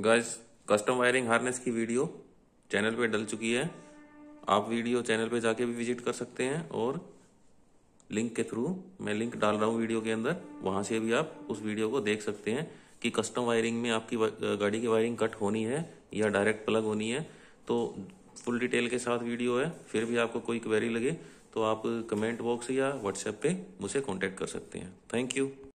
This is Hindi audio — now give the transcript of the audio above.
गैस कस्टम वायरिंग हार्नेस की वीडियो चैनल पे डल चुकी है आप वीडियो चैनल पे जाके भी विजिट कर सकते हैं और लिंक के थ्रू मैं लिंक डाल रहा हूँ वीडियो के अंदर वहां से भी आप उस वीडियो को देख सकते हैं कि कस्टम वायरिंग में आपकी गाड़ी की वायरिंग कट होनी है या डायरेक्ट प्लग होनी है तो फुल डिटेल के साथ वीडियो है फिर भी आपको कोई क्वेरी लगे तो आप कमेंट बॉक्स या व्हाट्सएप पे मुझे कांटेक्ट कर सकते हैं थैंक यू